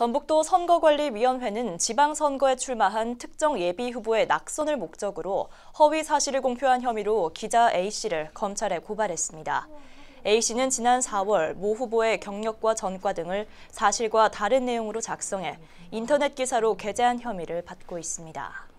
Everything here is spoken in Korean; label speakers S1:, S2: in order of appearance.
S1: 전북도 선거관리위원회는 지방선거에 출마한 특정 예비 후보의 낙선을 목적으로 허위 사실을 공표한 혐의로 기자 A씨를 검찰에 고발했습니다. A씨는 지난 4월 모 후보의 경력과 전과 등을 사실과 다른 내용으로 작성해 인터넷 기사로 게재한 혐의를 받고 있습니다.